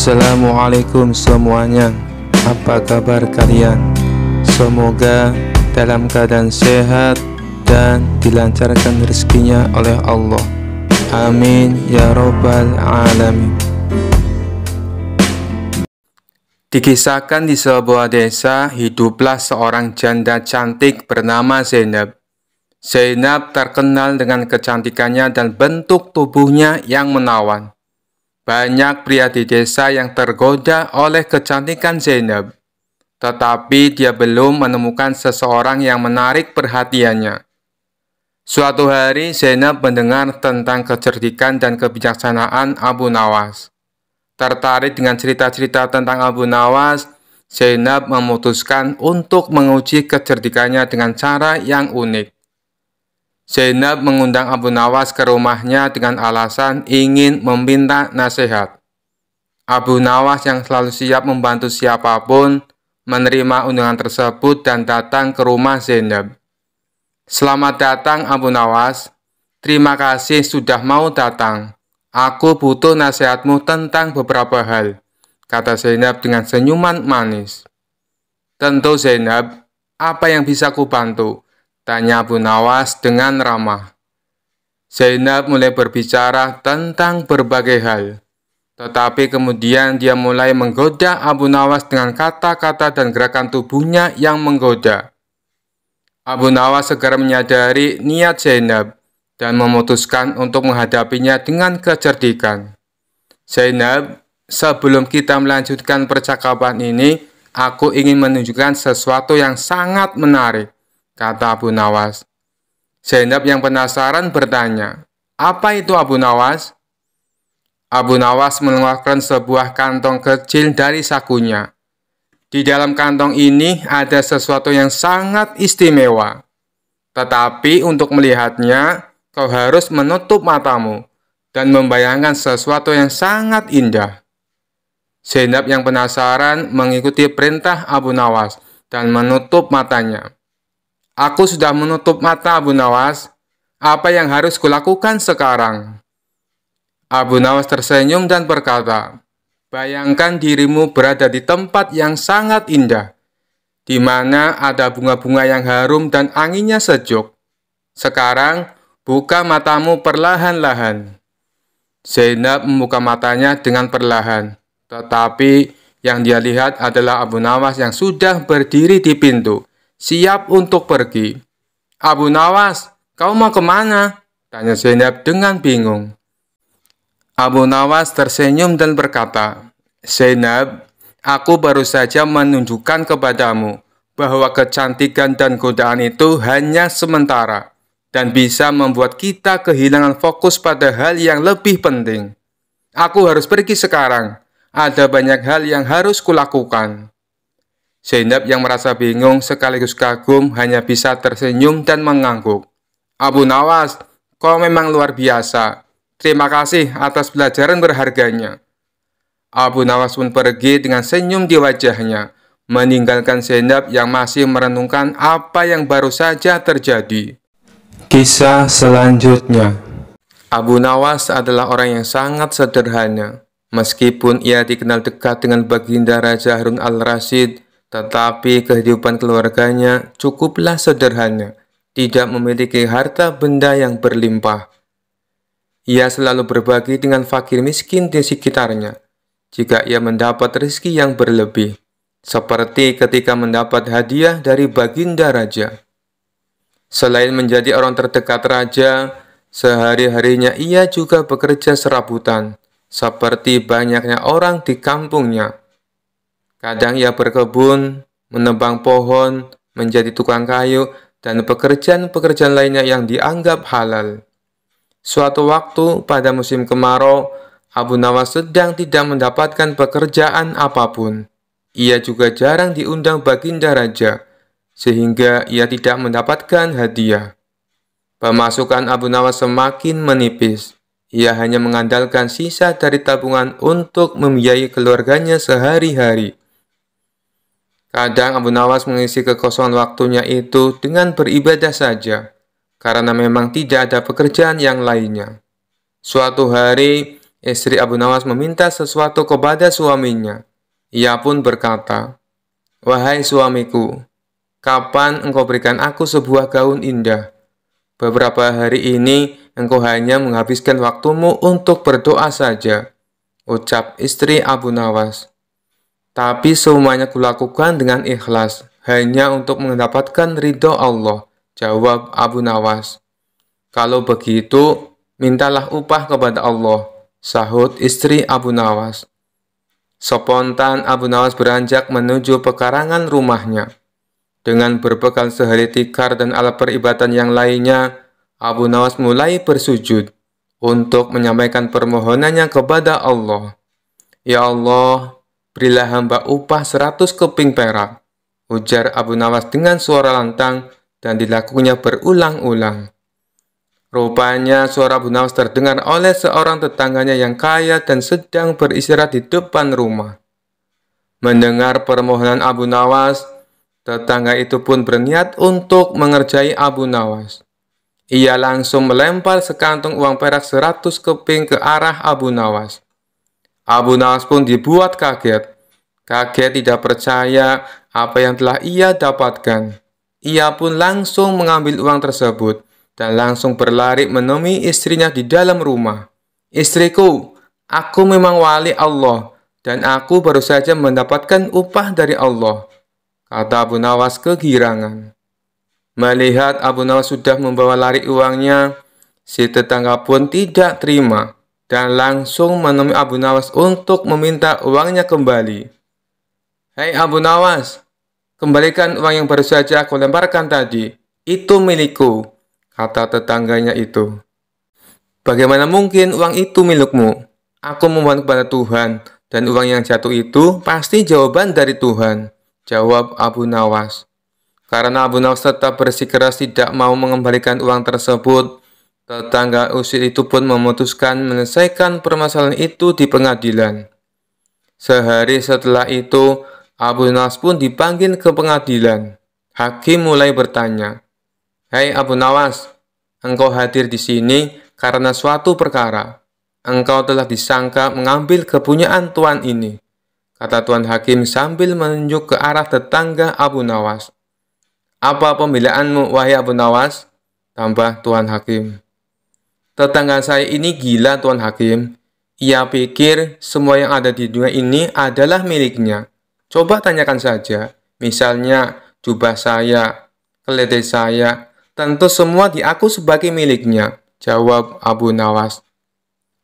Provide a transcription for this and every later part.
Assalamualaikum semuanya Apa kabar kalian? Semoga dalam keadaan sehat dan dilancarkan rezekinya oleh Allah Amin Ya Rabbal Alamin Dikisahkan di sebuah desa hiduplah seorang janda cantik bernama Zainab Zainab terkenal dengan kecantikannya dan bentuk tubuhnya yang menawan banyak pria di desa yang tergoda oleh kecantikan Zainab, tetapi dia belum menemukan seseorang yang menarik perhatiannya. Suatu hari, Zainab mendengar tentang kecerdikan dan kebijaksanaan Abu Nawas. Tertarik dengan cerita-cerita tentang Abu Nawas, Zainab memutuskan untuk menguji kecerdikannya dengan cara yang unik. Zainab mengundang Abu Nawas ke rumahnya dengan alasan ingin meminta nasihat. Abu Nawas yang selalu siap membantu siapapun menerima undangan tersebut dan datang ke rumah Zainab. Selamat datang Abu Nawas, terima kasih sudah mau datang. Aku butuh nasihatmu tentang beberapa hal, kata Zainab dengan senyuman manis. Tentu Zainab, apa yang bisa kubantu? bantu? Tanya Abu Nawas dengan ramah. Zainab mulai berbicara tentang berbagai hal. Tetapi kemudian dia mulai menggoda Abu Nawas dengan kata-kata dan gerakan tubuhnya yang menggoda. Abu Nawas segera menyadari niat Zainab dan memutuskan untuk menghadapinya dengan kecerdikan. Zainab, sebelum kita melanjutkan percakapan ini, aku ingin menunjukkan sesuatu yang sangat menarik kata Abu Nawas. Zainab yang penasaran bertanya, apa itu Abu Nawas? Abu Nawas mengeluarkan sebuah kantong kecil dari sakunya. Di dalam kantong ini ada sesuatu yang sangat istimewa. Tetapi untuk melihatnya, kau harus menutup matamu dan membayangkan sesuatu yang sangat indah. Zainab yang penasaran mengikuti perintah Abu Nawas dan menutup matanya. Aku sudah menutup mata Abu Nawas. Apa yang harus kulakukan sekarang? Abu Nawas tersenyum dan berkata, Bayangkan dirimu berada di tempat yang sangat indah, di mana ada bunga-bunga yang harum dan anginnya sejuk. Sekarang, buka matamu perlahan-lahan. Zainab membuka matanya dengan perlahan, tetapi yang dia lihat adalah Abu Nawas yang sudah berdiri di pintu siap untuk pergi. Abu Nawas, kau mau kemana? Tanya Zainab dengan bingung. Abu Nawas tersenyum dan berkata, Zainab, aku baru saja menunjukkan kepadamu bahwa kecantikan dan godaan itu hanya sementara dan bisa membuat kita kehilangan fokus pada hal yang lebih penting. Aku harus pergi sekarang. Ada banyak hal yang harus kulakukan. Zainab yang merasa bingung sekaligus kagum hanya bisa tersenyum dan mengangguk. Abu Nawas, kau memang luar biasa. Terima kasih atas pelajaran berharganya. Abu Nawas pun pergi dengan senyum di wajahnya, meninggalkan Zainab yang masih merenungkan apa yang baru saja terjadi. Kisah selanjutnya Abu Nawas adalah orang yang sangat sederhana. Meskipun ia dikenal dekat dengan Baginda Raja Harun al-Rasyid, tetapi kehidupan keluarganya cukuplah sederhana, tidak memiliki harta benda yang berlimpah. Ia selalu berbagi dengan fakir miskin di sekitarnya, jika ia mendapat rezeki yang berlebih, seperti ketika mendapat hadiah dari baginda raja. Selain menjadi orang terdekat raja, sehari-harinya ia juga bekerja serabutan, seperti banyaknya orang di kampungnya. Kadang ia berkebun, menebang pohon, menjadi tukang kayu, dan pekerjaan-pekerjaan lainnya yang dianggap halal. Suatu waktu pada musim kemarau, Abu Nawas sedang tidak mendapatkan pekerjaan apapun. Ia juga jarang diundang baginda raja, sehingga ia tidak mendapatkan hadiah. Pemasukan Abu Nawas semakin menipis. Ia hanya mengandalkan sisa dari tabungan untuk membiayai keluarganya sehari-hari. Kadang Abu Nawas mengisi kekosongan waktunya itu dengan beribadah saja, karena memang tidak ada pekerjaan yang lainnya. Suatu hari, istri Abu Nawas meminta sesuatu kepada suaminya. Ia pun berkata, Wahai suamiku, kapan engkau berikan aku sebuah gaun indah? Beberapa hari ini engkau hanya menghabiskan waktumu untuk berdoa saja, ucap istri Abu Nawas tapi semuanya kulakukan dengan ikhlas, hanya untuk mendapatkan ridho Allah, jawab Abu Nawas. Kalau begitu, mintalah upah kepada Allah, sahut istri Abu Nawas. Spontan Abu Nawas beranjak menuju pekarangan rumahnya. Dengan berbekal sehari tikar dan alat peribatan yang lainnya, Abu Nawas mulai bersujud untuk menyampaikan permohonannya kepada Allah. Ya Allah, berilah hamba upah seratus keping perak. Ujar Abu Nawas dengan suara lantang dan dilakukannya berulang-ulang. Rupanya suara Abu Nawas terdengar oleh seorang tetangganya yang kaya dan sedang beristirahat di depan rumah. Mendengar permohonan Abu Nawas, tetangga itu pun berniat untuk mengerjai Abu Nawas. Ia langsung melempar sekantung uang perak seratus keping ke arah Abu Nawas. Abu Nawas pun dibuat kaget. Kaget tidak percaya apa yang telah ia dapatkan. Ia pun langsung mengambil uang tersebut dan langsung berlari menemui istrinya di dalam rumah. Istriku, aku memang wali Allah dan aku baru saja mendapatkan upah dari Allah, kata Abu Nawas kegirangan. Melihat Abu Nawas sudah membawa lari uangnya, si tetangga pun tidak terima dan langsung menemui Abu Nawas untuk meminta uangnya kembali. Hei Abu Nawas, kembalikan uang yang baru saja aku lemparkan tadi. Itu milikku, kata tetangganya itu. Bagaimana mungkin uang itu milikmu? Aku memohon kepada Tuhan, dan uang yang jatuh itu pasti jawaban dari Tuhan, jawab Abu Nawas. Karena Abu Nawas tetap bersikeras tidak mau mengembalikan uang tersebut, Tetangga usir itu pun memutuskan menyelesaikan permasalahan itu di pengadilan. Sehari setelah itu, Abu Nawas pun dipanggil ke pengadilan. Hakim mulai bertanya, Hei Abu Nawas, engkau hadir di sini karena suatu perkara. Engkau telah disangka mengambil kepunyaan tuan ini, kata tuan hakim sambil menunjuk ke arah tetangga Abu Nawas. Apa pembelaanmu, wahai Abu Nawas? Tambah tuan hakim. Tetangga saya ini gila, Tuan Hakim. Ia pikir semua yang ada di dunia ini adalah miliknya. Coba tanyakan saja. Misalnya, jubah saya, keledai saya, tentu semua diaku sebagai miliknya, jawab Abu Nawas.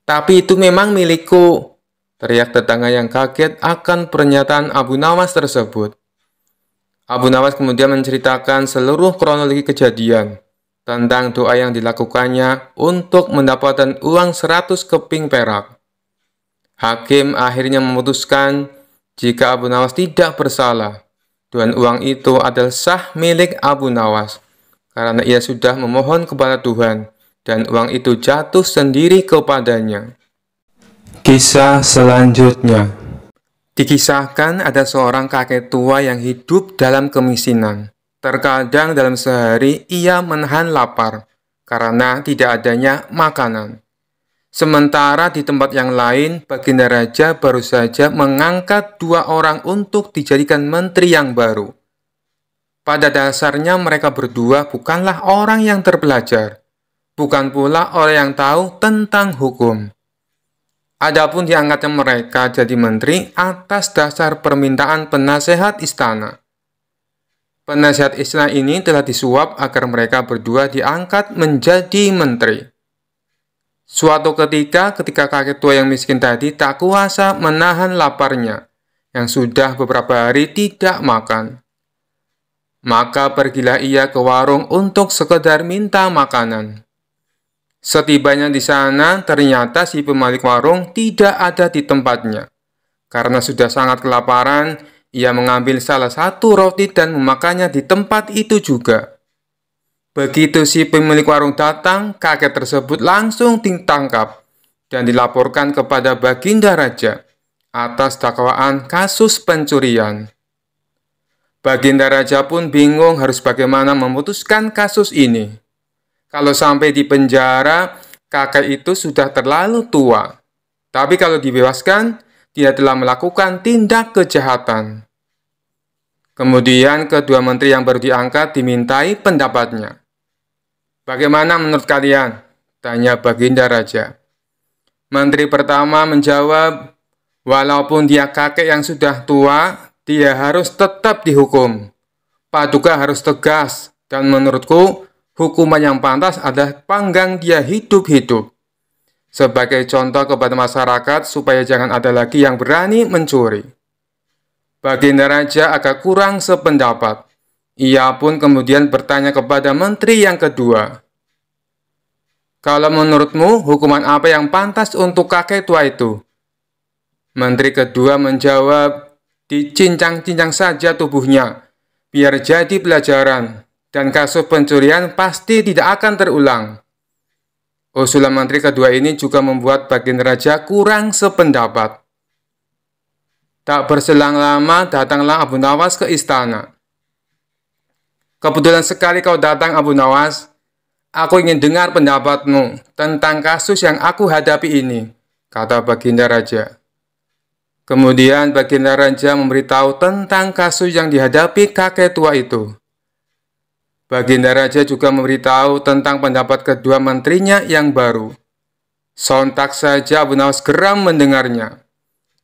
Tapi itu memang milikku, teriak tetangga yang kaget akan pernyataan Abu Nawas tersebut. Abu Nawas kemudian menceritakan seluruh kronologi kejadian tentang doa yang dilakukannya untuk mendapatkan uang 100 keping perak. Hakim akhirnya memutuskan jika Abu Nawas tidak bersalah, dan uang itu adalah sah milik Abu Nawas, karena ia sudah memohon kepada Tuhan, dan uang itu jatuh sendiri kepadanya. Kisah selanjutnya Dikisahkan ada seorang kakek tua yang hidup dalam kemiskinan. Terkadang dalam sehari ia menahan lapar karena tidak adanya makanan. Sementara di tempat yang lain, Baginda Raja baru saja mengangkat dua orang untuk dijadikan menteri yang baru. Pada dasarnya mereka berdua bukanlah orang yang terpelajar, bukan pula orang yang tahu tentang hukum. Adapun diangkatnya mereka jadi menteri atas dasar permintaan penasehat istana. Penasihat Islam ini telah disuap agar mereka berdua diangkat menjadi menteri. Suatu ketika, ketika kakek tua yang miskin tadi tak kuasa menahan laparnya, yang sudah beberapa hari tidak makan. Maka pergilah ia ke warung untuk sekedar minta makanan. Setibanya di sana, ternyata si pemilik warung tidak ada di tempatnya. Karena sudah sangat kelaparan, ia mengambil salah satu roti dan memakannya di tempat itu juga. Begitu si pemilik warung datang, kakek tersebut langsung ditangkap dan dilaporkan kepada Baginda Raja atas dakwaan kasus pencurian. Baginda Raja pun bingung harus bagaimana memutuskan kasus ini. Kalau sampai di penjara, kakek itu sudah terlalu tua. Tapi kalau dibebaskan, dia telah melakukan tindak kejahatan. Kemudian kedua menteri yang baru diangkat dimintai pendapatnya. Bagaimana menurut kalian? Tanya Baginda Raja. Menteri pertama menjawab, walaupun dia kakek yang sudah tua, dia harus tetap dihukum. Paduka harus tegas, dan menurutku hukuman yang pantas adalah panggang dia hidup-hidup. Sebagai contoh kepada masyarakat supaya jangan ada lagi yang berani mencuri. Baginda Raja agak kurang sependapat. Ia pun kemudian bertanya kepada menteri yang kedua. Kalau menurutmu, hukuman apa yang pantas untuk kakek tua itu? Menteri kedua menjawab, dicincang-cincang saja tubuhnya, biar jadi pelajaran, dan kasus pencurian pasti tidak akan terulang. Usulan menteri kedua ini juga membuat baginda raja kurang sependapat. Tak berselang lama, datanglah Abu Nawas ke istana. Kebetulan sekali kau datang Abu Nawas. Aku ingin dengar pendapatmu tentang kasus yang aku hadapi ini, kata Baginda Raja. Kemudian Baginda Raja memberitahu tentang kasus yang dihadapi kakek tua itu. Baginda Raja juga memberitahu tentang pendapat kedua menterinya yang baru. Sontak saja Abu Nawas geram mendengarnya.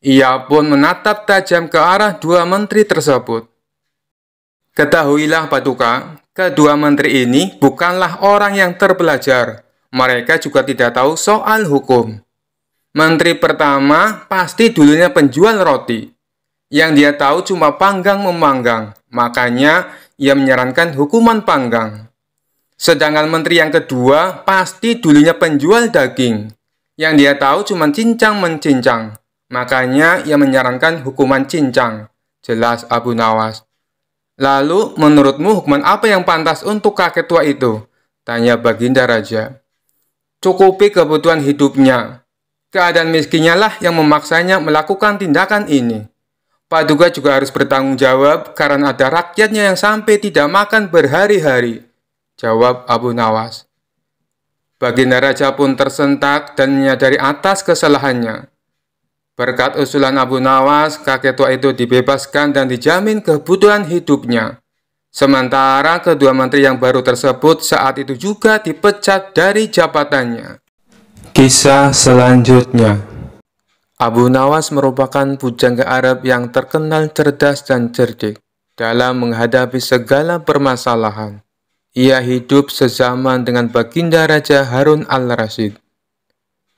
Ia pun menatap tajam ke arah dua menteri tersebut. Ketahuilah Batuka, kedua menteri ini bukanlah orang yang terpelajar. Mereka juga tidak tahu soal hukum. Menteri pertama pasti dulunya penjual roti. Yang dia tahu cuma panggang memanggang, makanya ia menyarankan hukuman panggang. Sedangkan menteri yang kedua pasti dulunya penjual daging. Yang dia tahu cuma cincang mencincang, Makanya ia menyarankan hukuman cincang, jelas Abu Nawas. Lalu menurutmu hukuman apa yang pantas untuk kakek tua itu? Tanya Baginda Raja. Cukupi kebutuhan hidupnya. Keadaan miskinnya lah yang memaksanya melakukan tindakan ini. Paduka juga harus bertanggung jawab karena ada rakyatnya yang sampai tidak makan berhari-hari. Jawab Abu Nawas. Baginda Raja pun tersentak dan menyadari atas kesalahannya. Berkat usulan Abu Nawas, kakek tua itu dibebaskan dan dijamin kebutuhan hidupnya. Sementara kedua menteri yang baru tersebut saat itu juga dipecat dari jabatannya. Kisah selanjutnya Abu Nawas merupakan pujangga Arab yang terkenal cerdas dan cerdik dalam menghadapi segala permasalahan. Ia hidup sezaman dengan baginda Raja Harun al-Rasyid.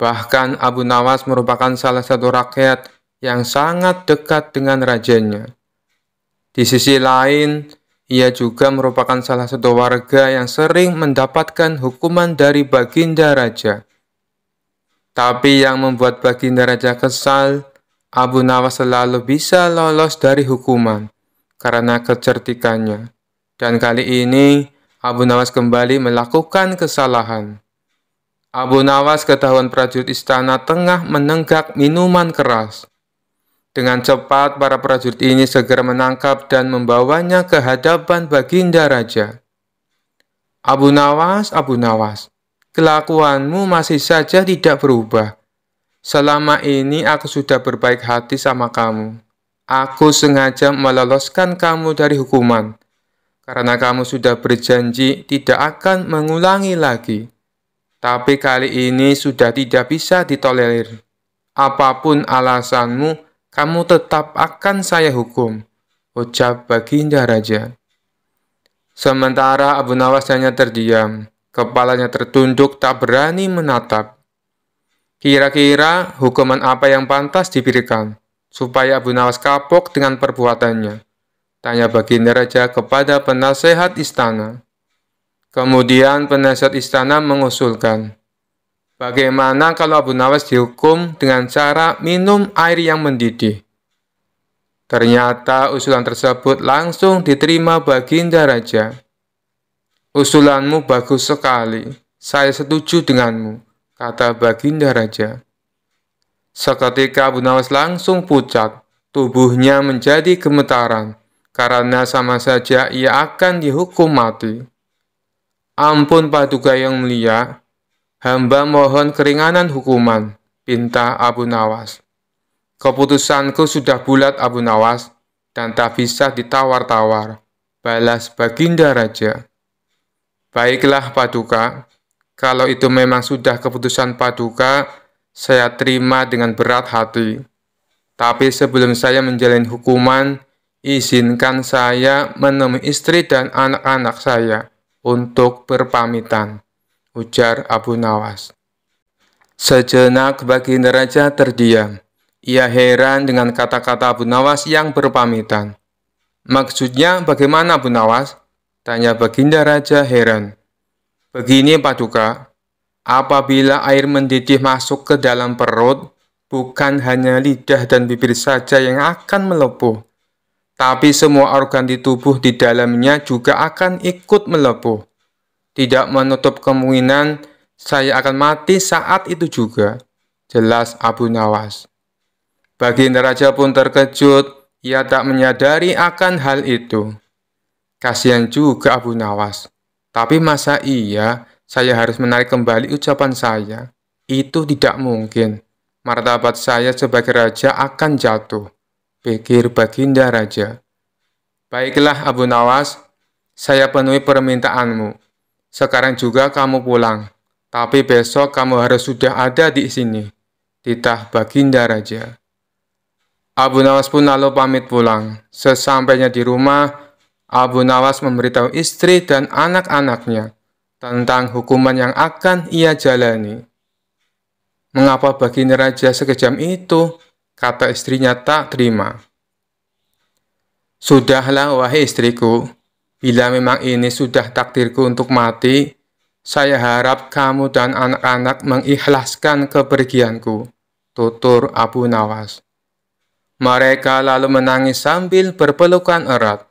Bahkan Abu Nawas merupakan salah satu rakyat yang sangat dekat dengan rajanya. Di sisi lain, ia juga merupakan salah satu warga yang sering mendapatkan hukuman dari Baginda Raja. Tapi yang membuat Baginda Raja kesal, Abu Nawas selalu bisa lolos dari hukuman karena kecerdikannya. Dan kali ini, Abu Nawas kembali melakukan kesalahan. Abu Nawas ketahuan prajurit istana tengah menenggak minuman keras. Dengan cepat, para prajurit ini segera menangkap dan membawanya ke hadapan Baginda Raja. Abu Nawas, Abu Nawas, kelakuanmu masih saja tidak berubah. Selama ini aku sudah berbaik hati sama kamu. Aku sengaja meloloskan kamu dari hukuman, karena kamu sudah berjanji tidak akan mengulangi lagi tapi kali ini sudah tidak bisa ditolerir. Apapun alasanmu, kamu tetap akan saya hukum, ucap Baginda Raja. Sementara Abu Nawas hanya terdiam, kepalanya tertunduk tak berani menatap. Kira-kira hukuman apa yang pantas diberikan, supaya Abu Nawas kapok dengan perbuatannya? Tanya Baginda Raja kepada penasehat istana. Kemudian penasihat istana mengusulkan, bagaimana kalau Abu Nawas dihukum dengan cara minum air yang mendidih? Ternyata usulan tersebut langsung diterima Baginda Raja. Usulanmu bagus sekali, saya setuju denganmu, kata Baginda Raja. Seketika Abu Nawas langsung pucat, tubuhnya menjadi gemetaran, karena sama saja ia akan dihukum mati. Ampun Paduka yang mulia, hamba mohon keringanan hukuman, pinta Abu Nawas. Keputusanku sudah bulat Abu Nawas, dan tak bisa ditawar-tawar, balas Baginda Raja. Baiklah Paduka, kalau itu memang sudah keputusan Paduka, saya terima dengan berat hati. Tapi sebelum saya menjalani hukuman, izinkan saya menemui istri dan anak-anak saya untuk berpamitan, ujar Abu Nawas. Sejenak baginda raja terdiam. Ia heran dengan kata-kata Abu Nawas yang berpamitan. Maksudnya bagaimana Abu Nawas? Tanya Baginda Raja heran. Begini Paduka, apabila air mendidih masuk ke dalam perut, bukan hanya lidah dan bibir saja yang akan melepuh, tapi semua organ di tubuh di dalamnya juga akan ikut melepuh. Tidak menutup kemungkinan saya akan mati saat itu juga, jelas Abu Nawas. Baginda Raja pun terkejut, ia tak menyadari akan hal itu. Kasihan juga Abu Nawas. Tapi masa iya saya harus menarik kembali ucapan saya? Itu tidak mungkin. Martabat saya sebagai raja akan jatuh pikir Baginda Raja. Baiklah Abu Nawas, saya penuhi permintaanmu. Sekarang juga kamu pulang, tapi besok kamu harus sudah ada di sini, titah Baginda Raja. Abu Nawas pun lalu pamit pulang. Sesampainya di rumah, Abu Nawas memberitahu istri dan anak-anaknya tentang hukuman yang akan ia jalani. Mengapa Baginda Raja sekejam itu Kata istrinya tak terima. Sudahlah wahai istriku, bila memang ini sudah takdirku untuk mati, saya harap kamu dan anak-anak mengikhlaskan kepergianku. Tutur Abu Nawas. Mereka lalu menangis sambil berpelukan erat.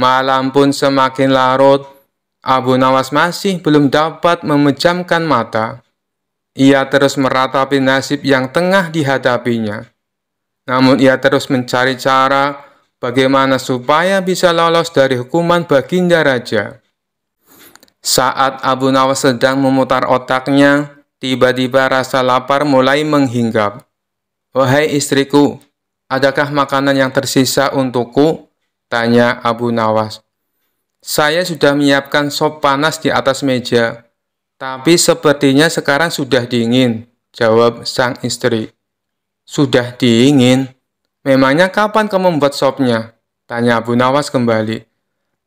Malam pun semakin larut, Abu Nawas masih belum dapat memejamkan mata. Ia terus meratapi nasib yang tengah dihadapinya. Namun ia terus mencari cara bagaimana supaya bisa lolos dari hukuman baginda raja. Saat Abu Nawas sedang memutar otaknya, tiba-tiba rasa lapar mulai menghinggap. Wahai istriku, adakah makanan yang tersisa untukku? Tanya Abu Nawas. Saya sudah menyiapkan sop panas di atas meja, tapi sepertinya sekarang sudah dingin, jawab sang istri. Sudah dingin. Memangnya kapan kamu membuat sopnya? Tanya Abu Nawas kembali.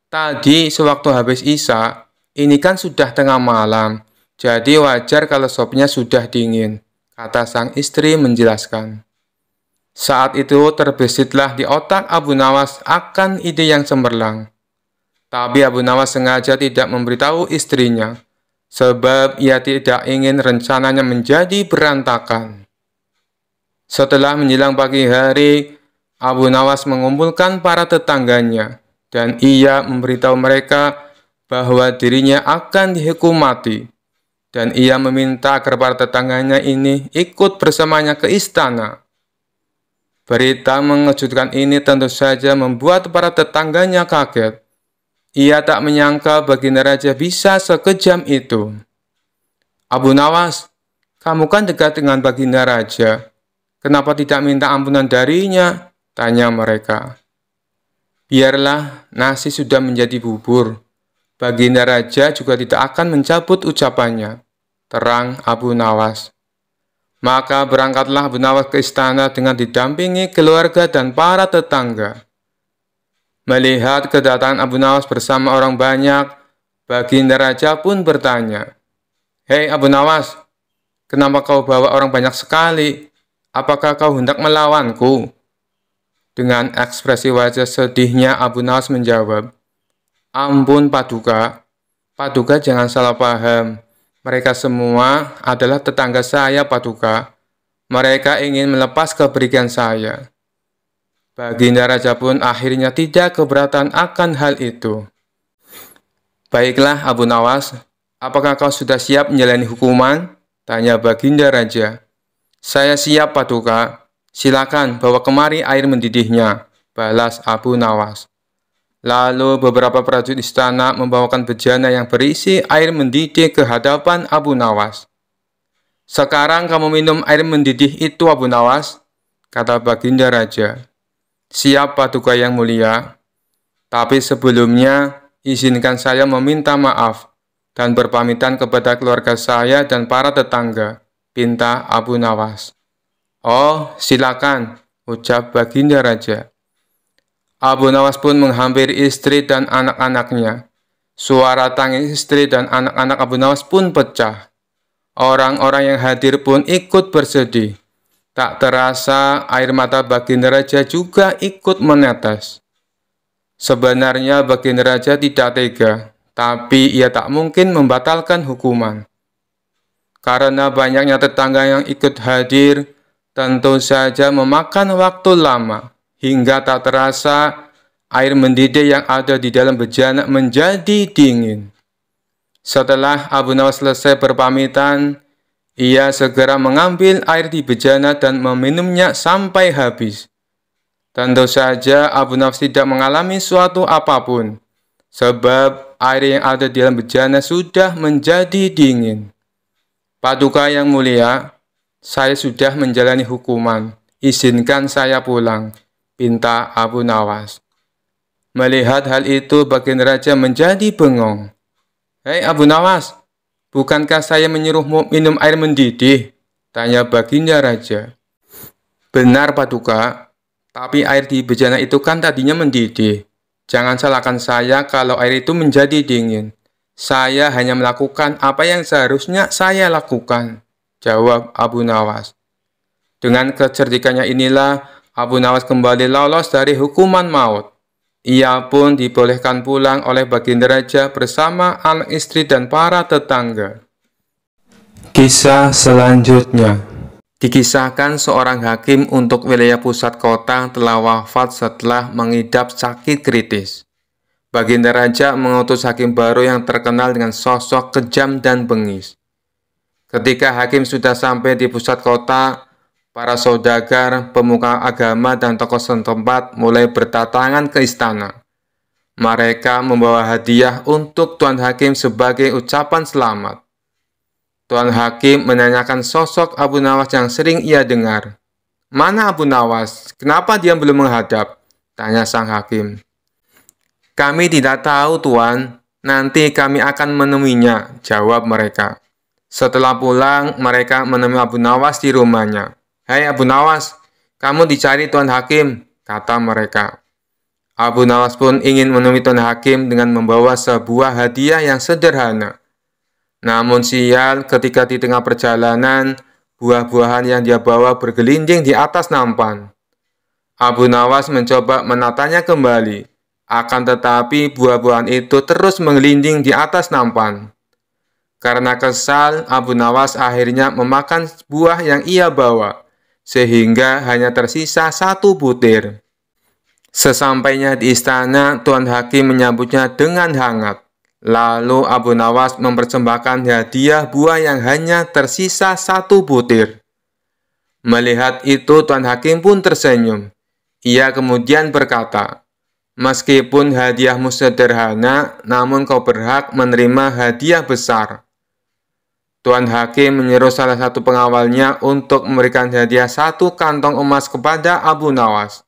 Tadi sewaktu habis Isa, ini kan sudah tengah malam. Jadi wajar kalau sopnya sudah dingin, kata sang istri menjelaskan. Saat itu terbesitlah di otak Abu Nawas akan ide yang cemerlang. Tapi Abu Nawas sengaja tidak memberitahu istrinya, sebab ia tidak ingin rencananya menjadi berantakan. Setelah menjelang pagi hari, Abu Nawas mengumpulkan para tetangganya dan ia memberitahu mereka bahwa dirinya akan dihukum mati. Dan ia meminta agar para tetangganya ini ikut bersamanya ke istana. Berita mengejutkan ini tentu saja membuat para tetangganya kaget. Ia tak menyangka baginda raja bisa sekejam itu. Abu Nawas, kamu kan dekat dengan baginda raja. Kenapa tidak minta ampunan darinya? Tanya mereka. Biarlah nasi sudah menjadi bubur. Baginda Raja juga tidak akan mencabut ucapannya. Terang Abu Nawas. Maka berangkatlah Abu Nawas ke istana dengan didampingi keluarga dan para tetangga. Melihat kedatangan Abu Nawas bersama orang banyak, Baginda Raja pun bertanya, Hei Abu Nawas, kenapa kau bawa orang banyak sekali? apakah kau hendak melawanku? Dengan ekspresi wajah sedihnya Abu Nawas menjawab, Ampun Paduka, Paduka jangan salah paham. Mereka semua adalah tetangga saya Paduka. Mereka ingin melepas keberikan saya. Baginda Raja pun akhirnya tidak keberatan akan hal itu. Baiklah Abu Nawas, apakah kau sudah siap menjalani hukuman? Tanya Baginda Raja. Saya siap, Paduka. Silakan bawa kemari air mendidihnya, balas Abu Nawas. Lalu beberapa prajurit istana membawakan bejana yang berisi air mendidih ke hadapan Abu Nawas. Sekarang kamu minum air mendidih itu, Abu Nawas, kata Baginda Raja. Siap, Paduka yang mulia. Tapi sebelumnya, izinkan saya meminta maaf dan berpamitan kepada keluarga saya dan para tetangga pinta Abu Nawas. Oh, silakan, ucap baginda raja. Abu Nawas pun menghampiri istri dan anak-anaknya. Suara tangis istri dan anak-anak Abu Nawas pun pecah. Orang-orang yang hadir pun ikut bersedih. Tak terasa air mata baginda raja juga ikut menetes. Sebenarnya baginda raja tidak tega, tapi ia tak mungkin membatalkan hukuman. Karena banyaknya tetangga yang ikut hadir, tentu saja memakan waktu lama hingga tak terasa air mendidih yang ada di dalam bejana menjadi dingin. Setelah Abu Nawas selesai berpamitan, ia segera mengambil air di bejana dan meminumnya sampai habis. Tentu saja Abu Nawas tidak mengalami suatu apapun, sebab air yang ada di dalam bejana sudah menjadi dingin. Paduka yang mulia, saya sudah menjalani hukuman. Izinkan saya pulang, pinta Abu Nawas. Melihat hal itu, bagian raja menjadi bengong. Hei Abu Nawas, bukankah saya menyuruhmu minum air mendidih? Tanya baginda raja. Benar Paduka, tapi air di bejana itu kan tadinya mendidih. Jangan salahkan saya kalau air itu menjadi dingin. Saya hanya melakukan apa yang seharusnya saya lakukan, jawab Abu Nawas. Dengan kecerdikannya inilah, Abu Nawas kembali lolos dari hukuman maut. Ia pun dibolehkan pulang oleh Baginda Raja bersama anak istri dan para tetangga. Kisah selanjutnya Dikisahkan seorang hakim untuk wilayah pusat kota telah wafat setelah mengidap sakit kritis. Baginda Raja mengutus hakim baru yang terkenal dengan sosok kejam dan bengis. Ketika hakim sudah sampai di pusat kota, para saudagar, pemuka agama, dan tokoh setempat mulai bertatangan ke istana. Mereka membawa hadiah untuk Tuan Hakim sebagai ucapan selamat. Tuan Hakim menanyakan sosok Abu Nawas yang sering ia dengar. Mana Abu Nawas? Kenapa dia belum menghadap? Tanya sang hakim. Kami tidak tahu, Tuan. Nanti kami akan menemuinya, jawab mereka. Setelah pulang, mereka menemui Abu Nawas di rumahnya. Hei Abu Nawas, kamu dicari Tuan Hakim, kata mereka. Abu Nawas pun ingin menemui Tuan Hakim dengan membawa sebuah hadiah yang sederhana. Namun sial, ketika di tengah perjalanan, buah-buahan yang dia bawa bergelinding di atas nampan. Abu Nawas mencoba menatanya kembali, akan tetapi buah-buahan itu terus menggelinding di atas nampan. Karena kesal, Abu Nawas akhirnya memakan buah yang ia bawa, sehingga hanya tersisa satu butir. Sesampainya di istana, Tuan Hakim menyambutnya dengan hangat. Lalu Abu Nawas mempersembahkan hadiah buah yang hanya tersisa satu butir. Melihat itu, Tuan Hakim pun tersenyum. Ia kemudian berkata, Meskipun hadiahmu sederhana, namun kau berhak menerima hadiah besar. Tuan Hakim menyeru salah satu pengawalnya untuk memberikan hadiah satu kantong emas kepada Abu Nawas.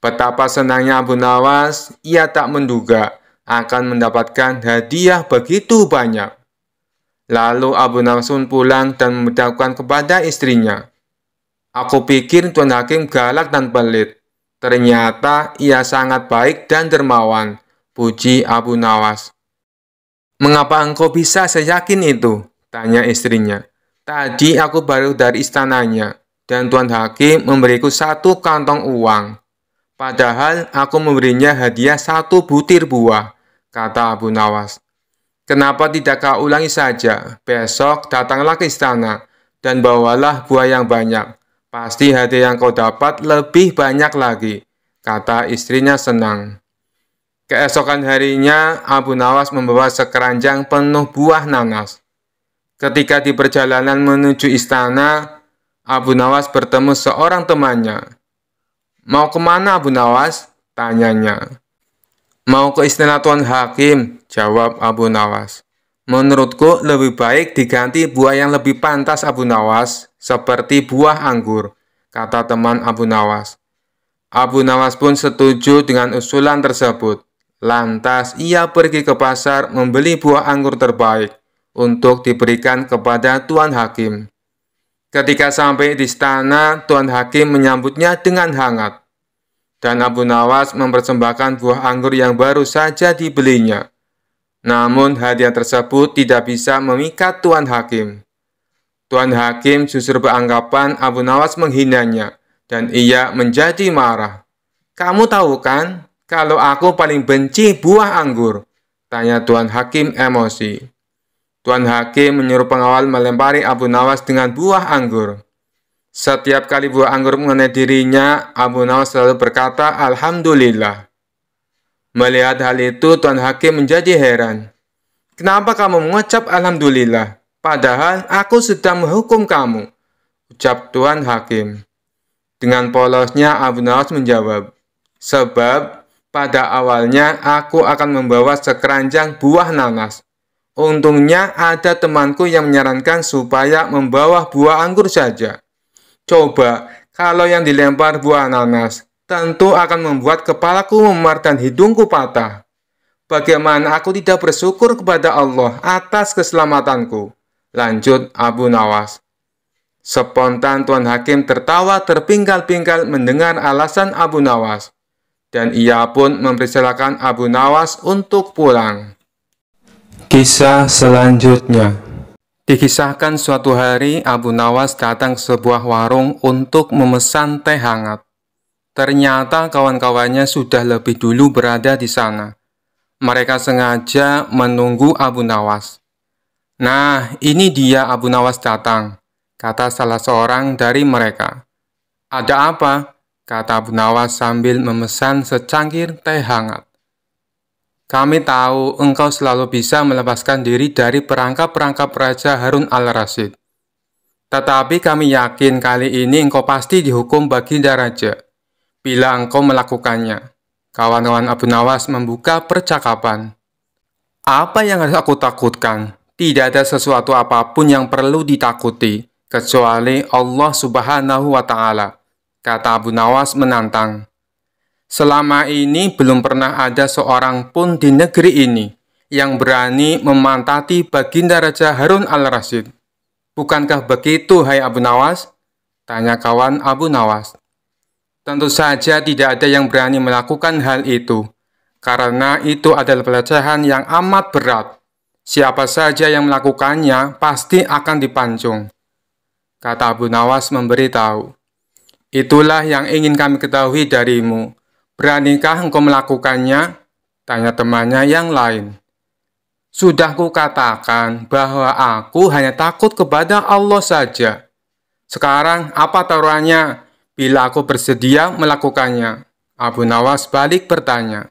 Betapa senangnya Abu Nawas, ia tak menduga akan mendapatkan hadiah begitu banyak. Lalu Abu Nawas pun pulang dan memberitahukan kepada istrinya. Aku pikir Tuan Hakim galak dan pelit. Ternyata ia sangat baik dan dermawan, puji Abu Nawas. Mengapa engkau bisa seyakin itu? Tanya istrinya. Tadi aku baru dari istananya, dan Tuan Hakim memberiku satu kantong uang. Padahal aku memberinya hadiah satu butir buah, kata Abu Nawas. Kenapa tidak kau ulangi saja? Besok datanglah ke istana dan bawalah buah yang banyak. Pasti hati yang kau dapat lebih banyak lagi, kata istrinya senang. Keesokan harinya, Abu Nawas membawa sekeranjang penuh buah nanas. Ketika di perjalanan menuju istana, Abu Nawas bertemu seorang temannya. Mau kemana Abu Nawas? Tanyanya. Mau ke istana Tuan Hakim, jawab Abu Nawas. Menurutku lebih baik diganti buah yang lebih pantas Abu Nawas, seperti buah anggur, kata teman Abu Nawas. Abu Nawas pun setuju dengan usulan tersebut. Lantas ia pergi ke pasar membeli buah anggur terbaik untuk diberikan kepada Tuan Hakim. Ketika sampai di istana, Tuan Hakim menyambutnya dengan hangat. Dan Abu Nawas mempersembahkan buah anggur yang baru saja dibelinya. Namun hadiah tersebut tidak bisa memikat Tuan Hakim. Tuan Hakim justru beranggapan Abu Nawas menghinanya dan ia menjadi marah. Kamu tahu kan kalau aku paling benci buah anggur? Tanya Tuan Hakim emosi. Tuan Hakim menyuruh pengawal melempari Abu Nawas dengan buah anggur. Setiap kali buah anggur mengenai dirinya, Abu Nawas selalu berkata, Alhamdulillah. Melihat hal itu, Tuan Hakim menjadi heran. Kenapa kamu mengucap Alhamdulillah, padahal aku sedang menghukum kamu? Ucap Tuan Hakim. Dengan polosnya Abu Nawas menjawab, Sebab pada awalnya aku akan membawa sekeranjang buah nanas. Untungnya ada temanku yang menyarankan supaya membawa buah anggur saja. Coba, kalau yang dilempar buah nanas, tentu akan membuat kepalaku memar dan hidungku patah. Bagaimana aku tidak bersyukur kepada Allah atas keselamatanku? Lanjut Abu Nawas. Sepontan Tuan Hakim tertawa terpingkal-pingkal mendengar alasan Abu Nawas. Dan ia pun mempersilakan Abu Nawas untuk pulang. Kisah selanjutnya Dikisahkan suatu hari Abu Nawas datang ke sebuah warung untuk memesan teh hangat. Ternyata kawan-kawannya sudah lebih dulu berada di sana. Mereka sengaja menunggu Abu Nawas. Nah, ini dia Abu Nawas datang, kata salah seorang dari mereka. Ada apa? kata Abu Nawas sambil memesan secangkir teh hangat. Kami tahu engkau selalu bisa melepaskan diri dari perangkap-perangkap Raja Harun al rasid Tetapi kami yakin kali ini engkau pasti dihukum Baginda Raja. Bila engkau melakukannya. Kawan-kawan Abu Nawas membuka percakapan. Apa yang harus aku takutkan? Tidak ada sesuatu apapun yang perlu ditakuti, kecuali Allah subhanahu wa ta'ala, kata Abu Nawas menantang. Selama ini belum pernah ada seorang pun di negeri ini yang berani memantati baginda Raja Harun al Rasid. Bukankah begitu, hai Abu Nawas? Tanya kawan Abu Nawas. Tentu saja tidak ada yang berani melakukan hal itu, karena itu adalah pelecehan yang amat berat. Siapa saja yang melakukannya pasti akan dipancung. Kata Abu Nawas memberitahu, Itulah yang ingin kami ketahui darimu. Beranikah engkau melakukannya? Tanya temannya yang lain. Sudah kukatakan bahwa aku hanya takut kepada Allah saja. Sekarang apa taruhannya bila aku bersedia melakukannya. Abu Nawas balik bertanya.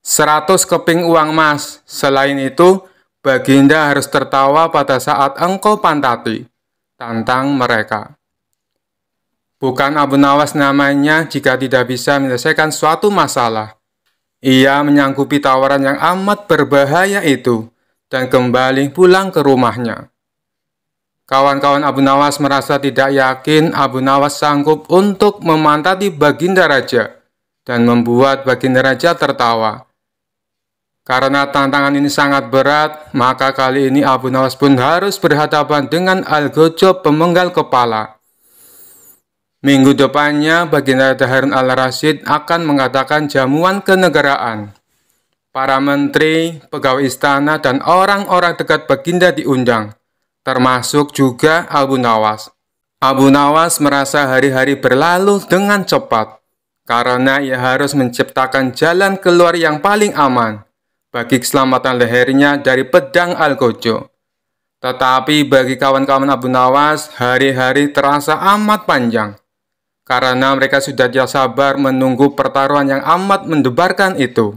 Seratus keping uang emas. Selain itu, Baginda harus tertawa pada saat engkau pantati. Tantang mereka. Bukan Abu Nawas namanya jika tidak bisa menyelesaikan suatu masalah. Ia menyanggupi tawaran yang amat berbahaya itu dan kembali pulang ke rumahnya. Kawan-kawan Abu Nawas merasa tidak yakin Abu Nawas sanggup untuk memantati Baginda Raja dan membuat Baginda Raja tertawa. Karena tantangan ini sangat berat, maka kali ini Abu Nawas pun harus berhadapan dengan Al-Gojo pemenggal kepala. Minggu depannya, Baginda Harun al Rashid akan mengatakan jamuan kenegaraan. Para menteri, pegawai istana, dan orang-orang dekat Baginda diundang termasuk juga Abu Nawas. Abu Nawas merasa hari-hari berlalu dengan cepat karena ia harus menciptakan jalan keluar yang paling aman bagi keselamatan lehernya dari pedang Al-Gojo. Tetapi bagi kawan-kawan Abu Nawas, hari-hari terasa amat panjang karena mereka sudah tidak sabar menunggu pertarungan yang amat mendebarkan itu.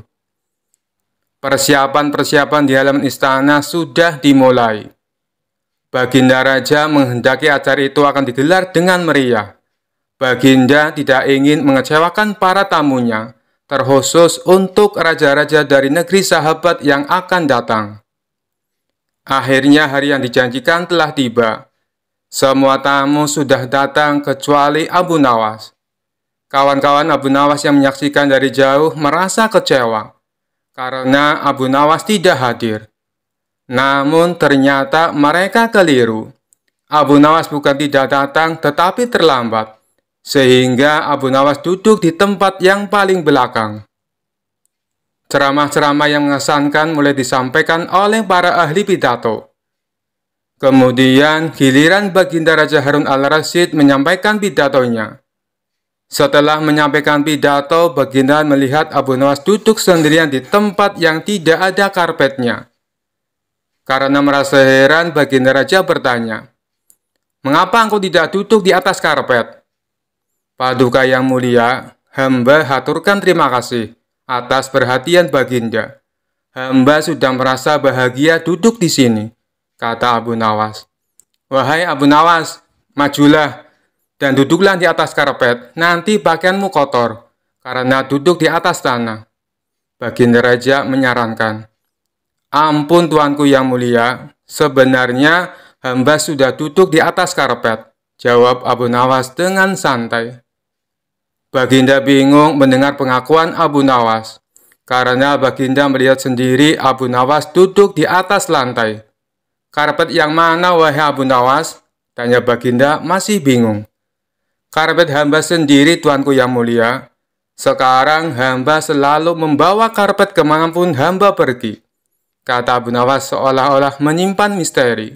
Persiapan-persiapan di halaman istana sudah dimulai. Baginda Raja menghendaki acara itu akan digelar dengan meriah. Baginda tidak ingin mengecewakan para tamunya, terkhusus untuk raja-raja dari negeri sahabat yang akan datang. Akhirnya hari yang dijanjikan telah tiba. Semua tamu sudah datang kecuali Abu Nawas. Kawan-kawan Abu Nawas yang menyaksikan dari jauh merasa kecewa karena Abu Nawas tidak hadir. Namun ternyata mereka keliru. Abu Nawas bukan tidak datang tetapi terlambat, sehingga Abu Nawas duduk di tempat yang paling belakang. Ceramah-ceramah yang mengesankan mulai disampaikan oleh para ahli pidato. Kemudian giliran Baginda Raja Harun al-Rasyid menyampaikan pidatonya. Setelah menyampaikan pidato, Baginda melihat Abu Nawas duduk sendirian di tempat yang tidak ada karpetnya. Karena merasa heran, Baginda Raja bertanya, Mengapa engkau tidak duduk di atas karpet? Paduka yang mulia, hamba haturkan terima kasih atas perhatian Baginda. Hamba sudah merasa bahagia duduk di sini, kata Abu Nawas. Wahai Abu Nawas, majulah dan duduklah di atas karpet, nanti pakaianmu kotor, karena duduk di atas tanah. Baginda Raja menyarankan. Ampun tuanku yang mulia, sebenarnya hamba sudah duduk di atas karpet, jawab Abu Nawas dengan santai. Baginda bingung mendengar pengakuan Abu Nawas, karena Baginda melihat sendiri Abu Nawas duduk di atas lantai. Karpet yang mana wahai Abu Nawas? Tanya Baginda masih bingung. Karpet hamba sendiri tuanku yang mulia. Sekarang hamba selalu membawa karpet kemanapun hamba pergi kata Abu Nawas seolah-olah menyimpan misteri.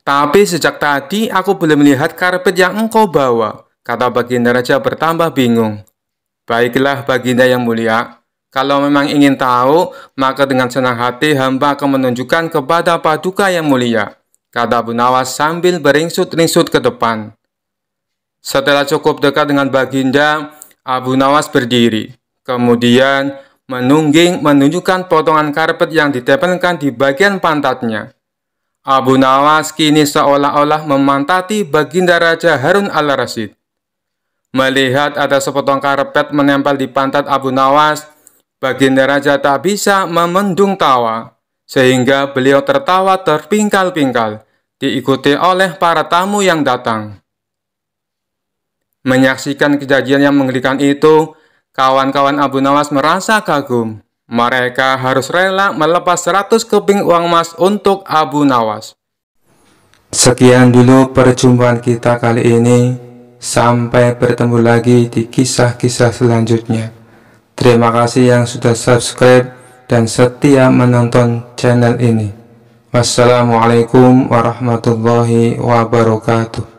Tapi sejak tadi aku belum melihat karpet yang engkau bawa, kata Baginda Raja bertambah bingung. Baiklah Baginda yang mulia, kalau memang ingin tahu, maka dengan senang hati hamba akan menunjukkan kepada Paduka yang mulia, kata Abu Nawas sambil beringsut-ringsut ke depan. Setelah cukup dekat dengan Baginda, Abu Nawas berdiri. Kemudian menungging menunjukkan potongan karpet yang ditempelkan di bagian pantatnya. Abu Nawas kini seolah-olah memantati baginda Raja Harun al rasid Melihat ada sepotong karpet menempel di pantat Abu Nawas, baginda Raja tak bisa memendung tawa, sehingga beliau tertawa terpingkal-pingkal, diikuti oleh para tamu yang datang. Menyaksikan kejadian yang mengerikan itu, Kawan-kawan Abu Nawas merasa kagum. Mereka harus rela melepas 100 keping uang emas untuk Abu Nawas. Sekian dulu perjumpaan kita kali ini. Sampai bertemu lagi di kisah-kisah selanjutnya. Terima kasih yang sudah subscribe dan setia menonton channel ini. Wassalamualaikum warahmatullahi wabarakatuh.